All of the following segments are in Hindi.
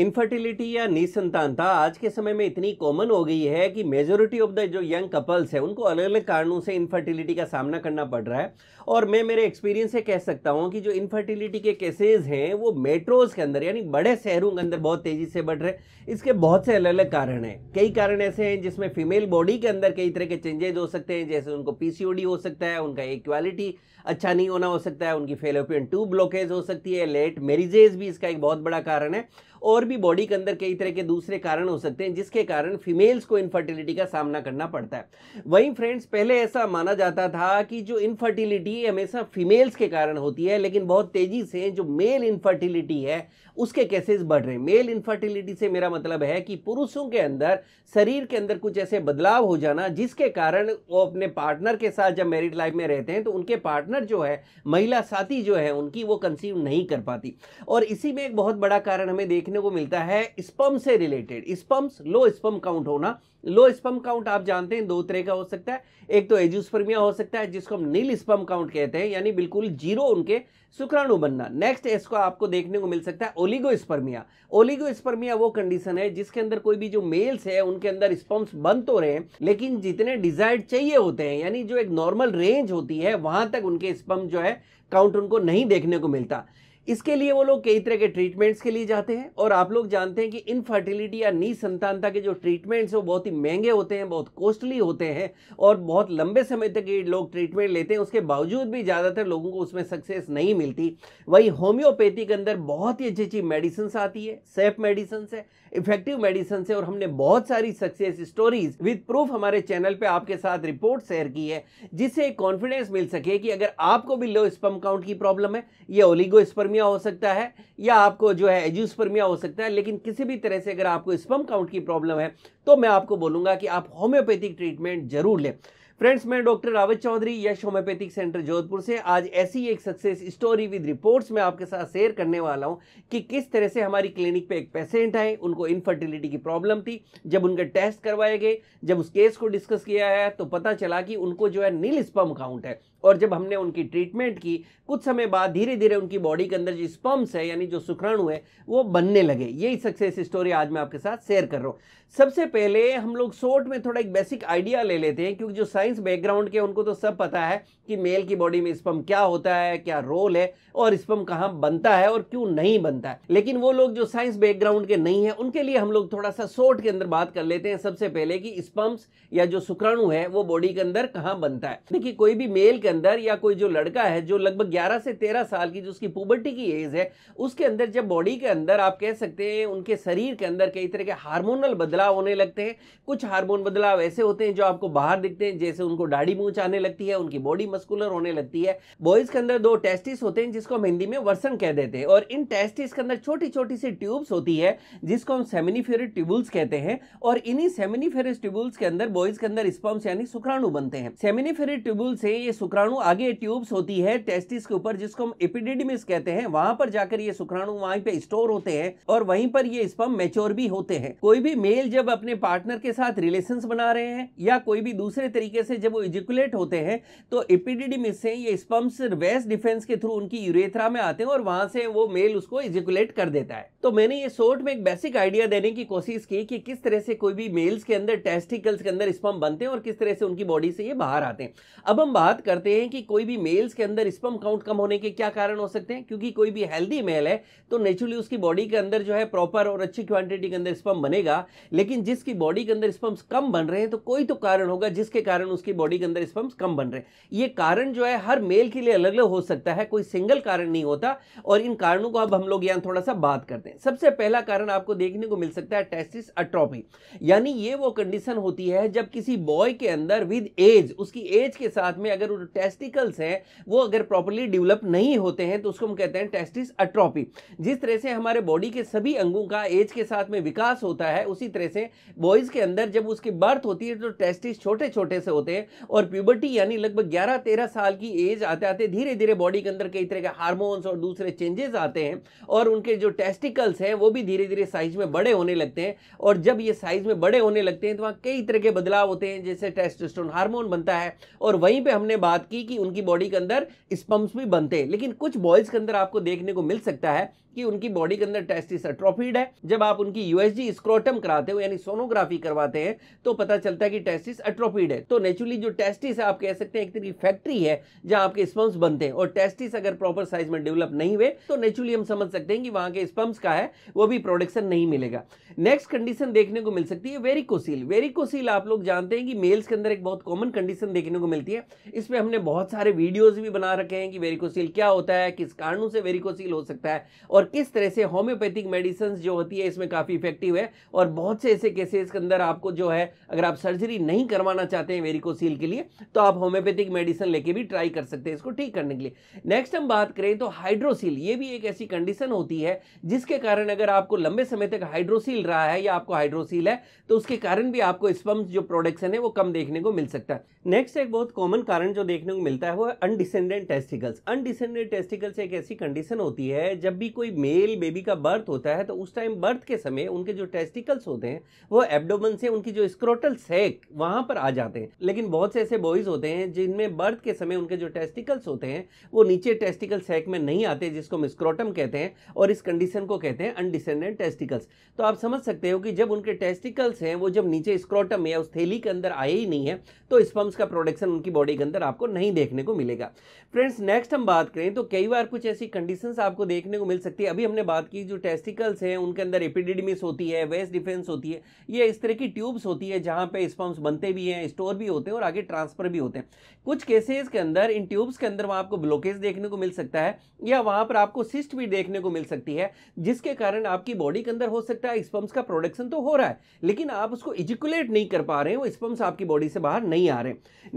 इनफर्टिलिटी या निसंतानता आज के समय में इतनी कॉमन हो गई है कि मेजोरिटी ऑफ द जो यंग कपल्स हैं उनको अलग अलग कारणों से इनफर्टिलिटी का सामना करना पड़ रहा है और मैं मेरे एक्सपीरियंस से कह सकता हूँ कि जो इनफर्टिलिटी के केसेज हैं वो मेट्रोज के अंदर यानी बड़े शहरों के अंदर बहुत तेज़ी से बढ़ रहे हैं इसके बहुत से अलग अलग कारण हैं कई कारण ऐसे हैं जिसमें फीमेल बॉडी के अंदर कई तरह के चेंजेज हो सकते हैं जैसे उनको पी हो सकता है उनका इक्वालिटी अच्छा नहीं होना हो सकता है उनकी फेलोपियन टू ब्लॉकेज हो सकती है लेट मैरिजेज भी इसका एक बहुत बड़ा कारण है और भी बॉडी के अंदर कई तरह के दूसरे कारण हो सकते हैं जिसके कारण फीमेल्स को इनफर्टिलिटी का सामना करना पड़ता है वहीं फ्रेंड्स पहले ऐसा माना जाता था कि जो इनफर्टिलिटी हमेशा फीमेल्स के कारण होती है लेकिन बहुत तेज़ी से जो मेल इनफर्टिलिटी है उसके केसेस बढ़ रहे हैं मेल इनफर्टिलिटी से मेरा मतलब है कि पुरुषों के अंदर शरीर के अंदर कुछ ऐसे बदलाव हो जाना जिसके कारण वो अपने पार्टनर के साथ जब मैरिड लाइफ में रहते हैं तो उनके पार्टनर जो है महिला साथी जो है उनकी वो कंसीव नहीं कर पाती और इसी में एक बहुत बड़ा कारण हमें देखने को मिलता है स्पम से related sperm low sperm count होना लो स्पम काउंट आप जानते हैं दो तरह का हो सकता है एक तो एजूस्पर्मिया हो सकता है जिसको हम नील स्पम काउंट कहते हैं यानी बिल्कुल जीरो उनके शुक्राणु बनना नेक्स्ट इसको आपको देखने को मिल सकता है ओलिगो स्पर्मिया ओलिगो स्पर्मिया वो कंडीशन है जिसके अंदर कोई भी जो मेल्स है उनके अंदर स्पम्स बन तो रहे हैं लेकिन जितने डिजायर्ड चाहिए होते हैं यानी जो एक नॉर्मल रेंज होती है वहां तक उनके स्पम जो है काउंट उनको नहीं देखने को मिलता इसके लिए वो लोग कई तरह के ट्रीटमेंट्स के लिए जाते हैं और आप लोग जानते हैं कि इनफर्टिलिटी या नी संतानता के जो ट्रीटमेंट्स वो बहुत ही महंगे होते हैं बहुत कॉस्टली होते हैं और बहुत लंबे समय तक ये लोग ट्रीटमेंट लेते हैं उसके बावजूद भी ज़्यादातर लोगों को उसमें सक्सेस नहीं मिलती वही होम्योपैथी के अंदर बहुत ही अच्छी अच्छी मेडिसन्स आती है सेफ मेडिसन है इफेक्टिव मेडिसन है और हमने बहुत सारी सक्सेस स्टोरीज विद प्रूफ हमारे चैनल पर आपके साथ रिपोर्ट शेयर की है जिससे कॉन्फिडेंस मिल सके कि अगर आपको भी लो स्पम काउंट की प्रॉब्लम है या स्पर्मी हो सकता है या आपको जो है एजियोस्पर्मिया हो सकता है लेकिन किसी भी तरह से अगर आपको स्पम काउंट की प्रॉब्लम है तो मैं आपको बोलूँगा कि आप होम्योपैथिक ट्रीटमेंट जरूर लें फ्रेंड्स मैं doctor Rawat Chaudhary Yash homeopathic centre Jodhpur से आज ऐसी एक सक्सेस स्टोरी विद रिपोर्ट्स में आपके साथ शेयर करने वाला हूं कि किस तरह से हमारी क्लिनिक पे एक पेशेंट आए उनको इनफर्टिलिटी की प्रॉब्लम थी जब उनके टेस्ट करवाए गए जब उस केस को डिस्कस किया है तो पता चला कि उनको जो है नील स्पम काउंट है और जब हमने उनकी ट्रीटमेंट की कुछ समय बाद धीरे धीरे उनकी बॉडी के अंदर जो स्पम्स है यानी जो सुखराणु है वो बनने लगे यही सक्सेस स्टोरी आज मैं आपके साथ शेयर कर रहा हूँ सबसे पहले हम लोग शॉर्ट में थोड़ा एक बेसिक आइडिया ले लेते हैं क्योंकि जो साइंस साइंस बैकग्राउंड के उनको तो सब पता है कि मेल की बॉडी में स्पम क्या होता है क्या रोल है और स्पम कहाँ बनता है और क्यों नहीं बनता है लेकिन वो लोग जो साइंस बैकग्राउंड के नहीं है उनके लिए हम लोग थोड़ा सा शॉर्ट के अंदर बात कर लेते हैं सबसे पहले कि स्पम्स या जो शुक्राणु है वो बॉडी के अंदर कहाँ बनता है देखिए कोई भी मेल के अंदर या कोई जो लड़का है जो लगभग ग्यारह से तेरह साल की जो उसकी पुबर्टी की एज है उसके अंदर जब बॉडी के अंदर आप कह सकते हैं उनके शरीर के अंदर कई तरह के हार्मोनल बदलाव होने लगते हैं कुछ हार्मोन बदलाव ऐसे होते हैं जो आपको बाहर दिखते हैं जैसे से उनको दाढ़ी मूछ आने लगती है उनकी बॉडी मस्कुलर होने लगती है बॉयज के अंदर दो टेस्टिस होते हैं जिसको हम हिंदी में वर्सन कह देते हैं और इन टेस्टिस के अंदर छोटी छोटी सी ट्यूब्स होती है जिसको हम सेमिनिफेरस ट्यूबुल्स कहते हैं और इन्हीं सेमिनिफेरस ट्यूबुल्स के अंदर बॉयज के अंदर स्पम्स यानी सुक्राणु बनते हैं सेमिनिफेरस ट्यूबुल्स से ये सुक्राणु आगे ट्यूब्स होती है टेस्टिस के ऊपर जिसको हम एपिडिडिमिस कहते हैं वहां पर जाकर ये सुक्राणु वहीं पे स्टोर होते हैं और वहीं पर ये स्पम मेच्योर भी होते हैं कोई भी मेल जब अपने पार्टनर के साथ रिलेशन बना रहे हैं या कोई भी दूसरे तरीके से जब वो इजिकुलेट होते हैं तो एपीडीडी में से ये स्पम्स वेस्ट डिफेंस के थ्रू उनकी यूरेथ्रा में आते हैं और वहाँ से वो मेल उसको इजिकुलेट कर देता है तो मैंने ये शोर्ट में एक बेसिक आइडिया देने की कोशिश की कि किस तरह से कोई भी मेल्स के अंदर टेस्टिकल्स के अंदर स्पम बनते हैं और किस तरह से उनकी बॉडी से ये बाहर आते हैं अब हम बात करते हैं कि कोई भी मेल्स के अंदर स्पम काउंट कम होने के क्या कारण हो सकते हैं क्योंकि कोई भी हेल्दी मेल है तो नेचुरली उसकी बॉडी के अंदर जो है प्रॉपर और अच्छी क्वांटिटी के अंदर स्पम बनेगा लेकिन जिसकी बॉडी के अंदर स्पम्स कम बन रहे हैं तो कोई तो कारण होगा जिसके कारण उसकी बॉडी के अंदर स्पर्म्स कम बन रहे हैं ये कारण जो है हर मेल के लिए अलग अलग हो सकता है कोई सिंगल कारण नहीं होता और इन कारणों को अब हम लोग यहाँ थोड़ा सा बात करते हैं सबसे पहला कारण आपको देखने को मिल सकता है टेस्टिस अट्रॉपी यानी ये वो कंडीशन होती है जब किसी बॉय के अंदर विद एज उसकी एज के साथ में अगर टेस्टिकल्स हैं वो अगर प्रॉपरली डेवलप नहीं होते हैं तो उसको हम कहते हैं टेस्टिस अट्रॉपी जिस तरह से हमारे बॉडी के सभी अंगों का एज के साथ में विकास होता है उसी तरह से बॉयज़ के अंदर जब उसकी बर्थ होती है तो टेस्टिस छोटे छोटे से होते होते हैं और प्यूबर्टी यानी लगभग 11-13 साल की एज आते आते धीरे धीरे बॉडी के अंदर कई तरह के हार्मोन्स और दूसरे चेंजेस आते हैं और उनके जो टेस्टिकल्स हैं वो भी धीरे धीरे साइज में बड़े होने लगते हैं और जब ये साइज में बड़े होने लगते हैं तो वहाँ कई तरह के बदलाव होते हैं जैसे टेस्टोस्टेरोन हार्मोन बनता है और वहीं पर हमने बात की कि उनकी बॉडी के अंदर स्पम्प्स भी बनते हैं लेकिन कुछ बॉयज़ के अंदर आपको देखने को मिल सकता है कि उनकी बॉडी के अंदर टेस्टिस अट्रोफीड है जब आप उनकी यूएसजी स्क्रोटम कराते हो यानी सोनोग्राफी करवाते हैं तो पता चलता है कि टेस्टिस अट्रोफीड है तो नेचुरली जो टेस्टिस है आप कह सकते हैं एक तरह फैक्ट्री है जहां आपके स्पम्स बनते हैं और टेस्टिस अगर प्रॉपर साइज में डेवलप नहीं हुए तो नेचुरली हम समझ सकते हैं कि वहां के स्पम्स का है वो भी प्रोडक्शन नहीं मिलेगा नेक्स्ट कंडीशन देखने को मिल सकती है वेरिकोसिल वेरिकोसिल आप लोग जानते हैं कि मेल्स के अंदर एक बहुत कॉमन कंडीशन देखने को मिलती है इसमें हमने बहुत सारे वीडियोज भी बना रखे हैं कि वेरिकोसिल क्या होता है किस कारणों से वेरिकोसिल हो सकता है और किस तरह से होम्योपैथिक मेडिसिन जो होती है इसमें काफ़ी इफेक्टिव है और बहुत से ऐसे केसेस के अंदर आपको जो है अगर आप सर्जरी नहीं करवाना चाहते हैं वेरिकोसील के लिए तो आप होम्योपैथिक मेडिसिन लेके भी ट्राई कर सकते हैं इसको ठीक करने के लिए नेक्स्ट हम बात करें तो हाइड्रोसील ये भी एक ऐसी कंडीशन होती है जिसके कारण अगर आपको लंबे समय तक हाइड्रोसील रहा है या आपको हाइड्रोसील है तो उसके कारण भी आपको स्पम्स जो प्रोडक्शन है वो कम देखने को मिल सकता है नेक्स्ट एक बहुत कॉमन कारण जो देखने को मिलता है वो है अनडिसेंडेंट टेस्टिकल्स अनडिसेंडेंट टेस्टिकल्स एक ऐसी कंडीशन होती है जब भी कोई मेल बेबी का बर्थ होता है तो उस टाइम बर्थ के समय उनके जो टेस्टिकल्स होते हैं वो एबडोमन से उनकी जो स्क्रोटल सेक वहाँ पर आ जाते हैं लेकिन बहुत से ऐसे बॉयज़ होते हैं जिनमें बर्थ के समय उनके जो टेस्टिकल्स होते हैं वो नीचे टेस्टिकल सेक में नहीं आते जिसको हम स्क्रोटम कहते हैं और इस कंडीशन को कहते हैं अनडिसेंडेंट टेस्टिकल्स तो आप समझ सकते हो कि जब उनके टेस्टिकल्स हैं वो जब नीचे स्क्रोटम या उस थैली के अंदर आए ही नहीं है तो स्पम्स का प्रोडक्शन उनकी बॉडी के अंदर आपको नहीं देखने को मिलेगा फ्रेंड्स नेक्स्ट हम बात करें तो कई बार कुछ ऐसी कंडीशंस आपको देखने को मिल सकती व्यक्ति अभी हमने बात की जो टेस्टिकल्स हैं उनके अंदर एपिडिडमिस होती है वेस्ट डिफेंस होती है ये इस तरह की ट्यूब्स होती है जहाँ पे स्पम्स बनते भी हैं स्टोर भी होते हैं और आगे ट्रांसफर भी होते हैं कुछ केसेस के अंदर इन ट्यूब्स के अंदर वहाँ आपको ब्लॉकेज देखने को मिल सकता है या वहाँ पर आपको सिस्ट भी देखने को मिल सकती है जिसके कारण आपकी बॉडी के अंदर हो सकता है स्पम्स का प्रोडक्शन तो हो रहा है लेकिन आप उसको इजिकुलेट नहीं कर पा रहे हैं वो स्पम्स आपकी बॉडी से बाहर नहीं आ रहे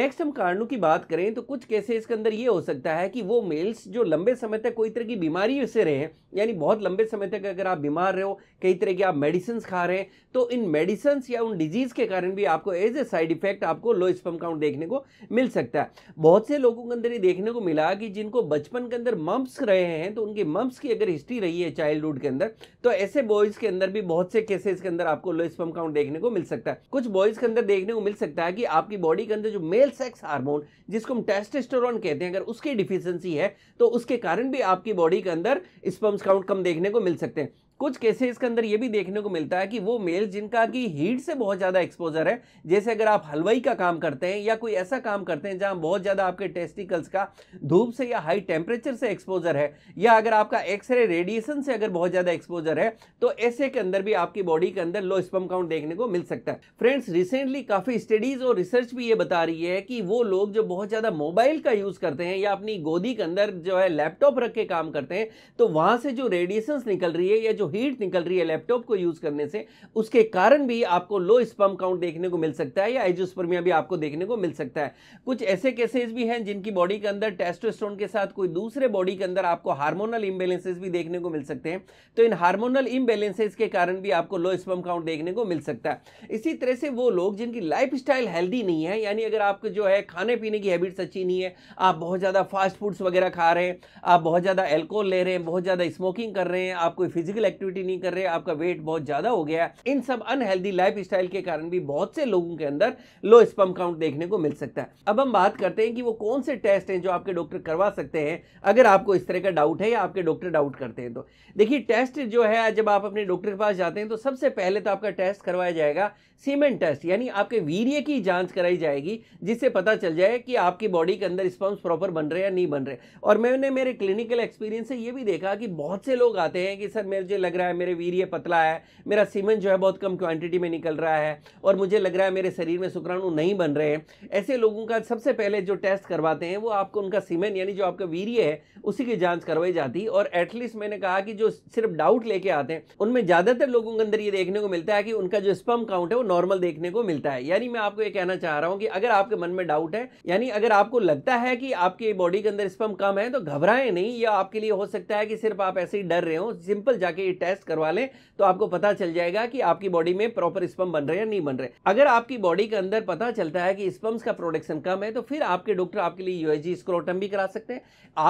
नेक्स्ट हम कारणों की बात करें तो कुछ केसेस के अंदर ये हो सकता है कि वो मेल्स जो लंबे समय तक कोई तरह की बीमारी से रहे हैं यानी बहुत लंबे समय तक अगर आप बीमार रहे हो कई तरह की आप मेडिसिन खा रहे हैं तो इन मेडिसिन या उन डिजीज़ के कारण भी आपको एज ए साइड इफेक्ट आपको लो स्पम काउंट देखने को मिल सकता है बहुत से लोगों के अंदर ये देखने को मिला कि जिनको बचपन के अंदर मम्प्स रहे हैं तो उनकी मम्प्स की अगर हिस्ट्री रही है चाइल्डहुड के अंदर तो ऐसे बॉयज़ के अंदर भी बहुत से केसेस के अंदर आपको लो स्पम काउंट देखने को मिल सकता है कुछ बॉयज़ के अंदर देखने को मिल सकता है कि आपकी बॉडी के अंदर जो मेल सेक्स हार्मोन जिसको हम टेस्टेस्टोरॉन कहते हैं अगर उसकी डिफिशेंसी है तो उसके कारण भी आपकी बॉडी के अंदर स्पम्स डिस्काउंट कम देखने को मिल सकते हैं कुछ केसेस के अंदर ये भी देखने को मिलता है कि वो मेल जिनका कि हीट से बहुत ज़्यादा एक्सपोजर है जैसे अगर आप हलवाई का काम करते हैं या कोई ऐसा काम करते हैं जहाँ बहुत ज़्यादा आपके टेस्टिकल्स का धूप से या हाई टेम्परेचर से एक्सपोजर है या अगर आपका एक्सरे रेडिएशन से अगर बहुत ज़्यादा एक्सपोजर है तो ऐसे के अंदर भी आपकी बॉडी के अंदर लो स्पम काउंट देखने को मिल सकता है फ्रेंड्स रिसेंटली काफ़ी स्टडीज़ और रिसर्च भी ये बता रही है कि वो लोग जो बहुत ज़्यादा मोबाइल का यूज़ करते हैं या अपनी गोदी के अंदर जो है लैपटॉप रख के काम करते हैं तो वहाँ से जो रेडिएशन निकल रही है या जो जो हीट निकल रही है लैपटॉप को यूज़ करने से उसके कारण भी आपको लो स्पम काउंट देखने को मिल सकता है या एजोस्पर्मिया भी आपको देखने को मिल सकता है कुछ ऐसे केसेस भी हैं जिनकी बॉडी के अंदर टेस्टोस्टेरोन के साथ कोई दूसरे बॉडी के अंदर आपको हार्मोनल इम्बेलेंसेज भी देखने को मिल सकते हैं तो इन हार्मोनल इम्बेलेंसेज के कारण भी आपको लो स्पम काउंट देखने को मिल सकता है इसी तरह से वो लोग जिनकी लाइफ हेल्दी नहीं है यानी अगर आपके जो है खाने पीने की हैबिट्स अच्छी नहीं है आप बहुत ज़्यादा फास्ट फूड्स वगैरह खा रहे हैं आप बहुत ज़्यादा एल्कोहल ले रहे हैं बहुत ज़्यादा स्मोकिंग कर रहे हैं आप कोई फिजिकल एक्टिविटी नहीं कर रहे आपका वेट बहुत ज़्यादा हो गया इन सब अनहेल्दी लाइफ स्टाइल के कारण भी बहुत से लोगों के अंदर लो स्पम काउंट देखने को मिल सकता है अब हम बात करते हैं कि वो कौन से टेस्ट हैं जो आपके डॉक्टर करवा सकते हैं अगर आपको इस तरह का डाउट है या आपके डॉक्टर डाउट करते हैं तो देखिए टेस्ट जो है जब आप अपने डॉक्टर के पास जाते हैं तो सबसे पहले तो आपका टेस्ट करवाया जाएगा सीमेंट टेस्ट यानी आपके वीर्य की जांच कराई जाएगी जिससे पता चल जाए कि आपकी बॉडी के अंदर स्पम्स प्रॉपर बन रहे हैं या नहीं बन रहे और मैंने मेरे क्लिनिकल एक्सपीरियंस से ये भी देखा कि बहुत से लोग आते हैं कि सर मेरे जो लग रहा है मेरे वीर्य पतला है मेरा सीमेंट जो है बहुत कम क्वांटिटी में निकल रहा है और मुझे लग रहा है मेरे शरीर में शुक्राणु नहीं बन रहे हैं ऐसे लोगों का सबसे पहले जो टेस्ट करवाते हैं वो आपको उनका सीमेंट यानी जो आपका वीर्य है उसी की जाँच करवाई जाती और एटलीस्ट मैंने कहा कि जो सिर्फ डाउट लेके आते हैं उनमें ज़्यादातर लोगों के अंदर ये देखने को मिलता है कि उनका जो स्पम काउंट है वो नॉर्मल देखने को मिलता है यानी मैं आपको ये कहना चाह रहा हूँ कि अगर आपके मन में डाउट है यानी अगर आपको लगता है कि आपके बॉडी के अंदर स्पम कम है तो घबराएं नहीं या आपके लिए हो सकता है कि सिर्फ आप ऐसे ही डर रहे हो सिंपल जाके ये बॉडी टेस्ट करवा लें तो आपको पता चल जाएगा कि आपकी बॉडी में प्रॉपर स्पम बन रहे या नहीं बन रहे अगर आपकी बॉडी के अंदर पता चलता है कि स्पम्स का प्रोडक्शन कम है तो फिर आपके डॉक्टर आपके लिए यूएसजी स्क्रोटम भी करा सकते हैं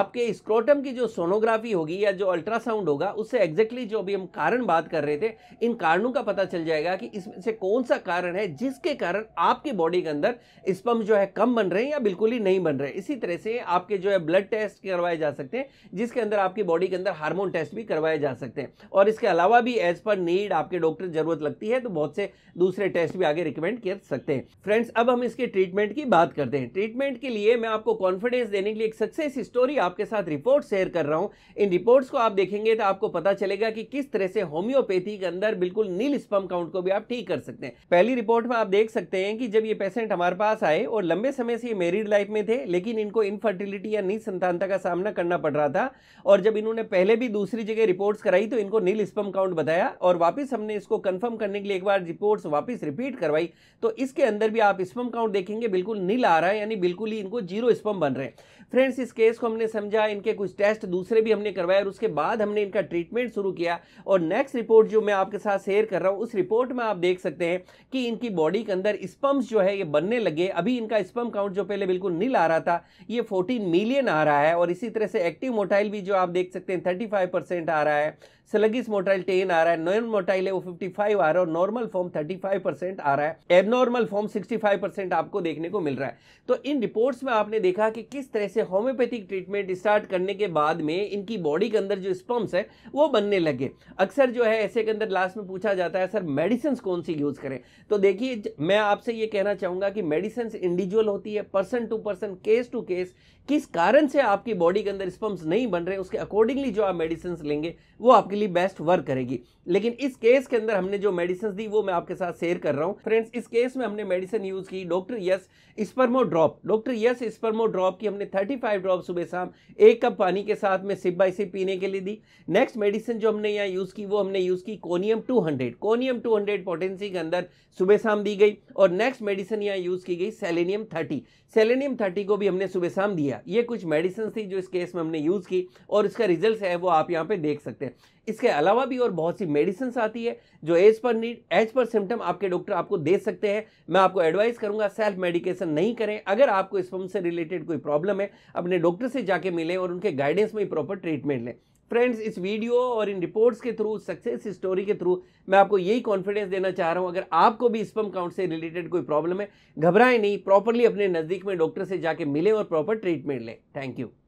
आपके स्क्रोटम की जो सोनोग्राफी होगी या जो अल्ट्रासाउंड होगा उससे एग्जैक्टली जो अभी हम कारण बात कर रहे थे इन कारणों का पता चल जाएगा कि इसमें से कौन सा कारण है जिसके कारण आपकी बॉडी के अंदर स्पम जो है कम बन रहे हैं या बिल्कुल ही नहीं बन रहे इसी तरह से आपके जो है ब्लड टेस्ट करवाए जा सकते हैं जिसके अंदर आपकी बॉडी के अंदर हार्मोन टेस्ट भी करवाए जा सकते हैं और इसके अलावा भी एज पर नीड आपके डॉक्टर जरूरत लगती है तो बहुत से दूसरे टेस्ट भी आगे रिकमेंड कर सकते हैं फ्रेंड्स अब हम इसके ट्रीटमेंट की बात करते हैं ट्रीटमेंट के लिए मैं आपको कॉन्फिडेंस देने के लिए एक सक्सेस स्टोरी आपके साथ रिपोर्ट शेयर कर रहा हूँ इन रिपोर्ट्स को आप देखेंगे तो आपको पता चलेगा कि किस तरह से होम्योपैथी के अंदर बिल्कुल नील स्पम काउंट को भी आप ठीक कर सकते हैं पहली रिपोर्ट में आप देख सकते हैं कि जब ये पेशेंट हमारे पास आए और लंबे समय से ये मेरिड लाइफ में थे लेकिन इनको इनफर्टिलिटी या संतानता का सामना करना पड़ रहा था और जब इन्होंने पहले भी दूसरी जगह रिपोर्ट्स कराई तो इनको नील स्पम काउंट बताया और वापस हमने इसको कंफर्म करने के लिए एक बार रिपोर्ट्स वापस रिपीट करवाई तो इसके अंदर भी आप स्पम काउंट देखेंगे बिल्कुल नील आ रहा है यानी बिल्कुल ही इनको जीरो स्पम बन रहे हैं फ्रेंड्स इस केस को हमने समझा इनके कुछ टेस्ट दूसरे भी हमने करवाए और उसके बाद हमने इनका ट्रीटमेंट शुरू किया और नेक्स्ट रिपोर्ट जो मैं आपके साथ शेयर कर रहा हूँ उस रिपोर्ट में आप देख सकते हैं कि इनकी बॉडी के अंदर स्पम्स जो है ये बनने लगे अभी इनका स्पम काउंट जो पहले बिल्कुल नील आ रहा था ये फोर्टीन मिलियन आ रहा है और इसी तरह से एक्टिव मोटाइल भी जो आप देख सकते हैं थर्टी आ रहा है स्लग टर्किस मोटाइल टेन आ रहा है नॉन मोटाइल है वो 55 आ रहा है और नॉर्मल फॉर्म 35 परसेंट आ रहा है एबनॉर्मल फॉर्म 65 परसेंट आपको देखने को मिल रहा है तो इन रिपोर्ट्स में आपने देखा कि किस तरह से होम्योपैथिक ट्रीटमेंट स्टार्ट करने के बाद में इनकी बॉडी के अंदर जो स्पम्स है वो बनने लगे अक्सर जो है ऐसे के अंदर लास्ट में पूछा जाता है सर मेडिसिन कौन सी यूज़ करें तो देखिए मैं आपसे ये कहना चाहूंगा कि मेडिसिन इंडिविजुअल होती है person to person case to case किस कारण से आपकी बॉडी के अंदर स्पम्स नहीं बन रहे उसके अकॉर्डिंगली जो आप मेडिसिन लेंगे वो आपके लिए बेस्ट वर्क करेगी लेकिन इस केस के अंदर हमने जो मेडिसिन दी वो मैं आपके साथ शेयर कर रहा हूँ फ्रेंड्स इस केस में हमने मेडिसिन यूज़ की doctor Yash spermo drop doctor Yash spermo drop की हमने 35 ड्रॉप सुबह शाम एक कप पानी के साथ में सिप बाई सिप पीने के लिए दी नेक्स्ट मेडिसिन जो हमने यहाँ यूज़ की वो हमने यूज़ की conium hundred conium hundred potency के अंदर सुबह शाम दी गई और नेक्स्ट मेडिसिन यहाँ यूज़ की गई सेलेनियम थर्टी सेलेनियम थर्टी को भी हमने सुबह शाम दिया ये कुछ मेडिसिन थी जो इस केस में हमने यूज़ की और इसका रिजल्ट है वो आप यहाँ पर देख सकते हैं इसके अलावा भी और बहुत सी मेडिसिन आती है जो as per need as per symptom आपके डॉक्टर आपको दे सकते हैं मैं आपको एडवाइस करूंगा सेल्फ मेडिकेशन नहीं करें अगर आपको इस फॉर्म से रिलेटेड कोई प्रॉब्लम है अपने डॉक्टर से जाके मिलें और उनके गाइडेंस में प्रॉपर ट्रीटमेंट लें फ्रेंड्स इस वीडियो और इन रिपोर्ट्स के थ्रू सक्सेस स्टोरी के थ्रू मैं आपको यही कॉन्फिडेंस देना चाह रहा हूं अगर आपको भी स्पम काउंट से रिलेटेड कोई प्रॉब्लम है घबराएं नहीं प्रॉपरली अपने नज़दीक में डॉक्टर से जाके मिलें और प्रॉपर ट्रीटमेंट लें थैंक यू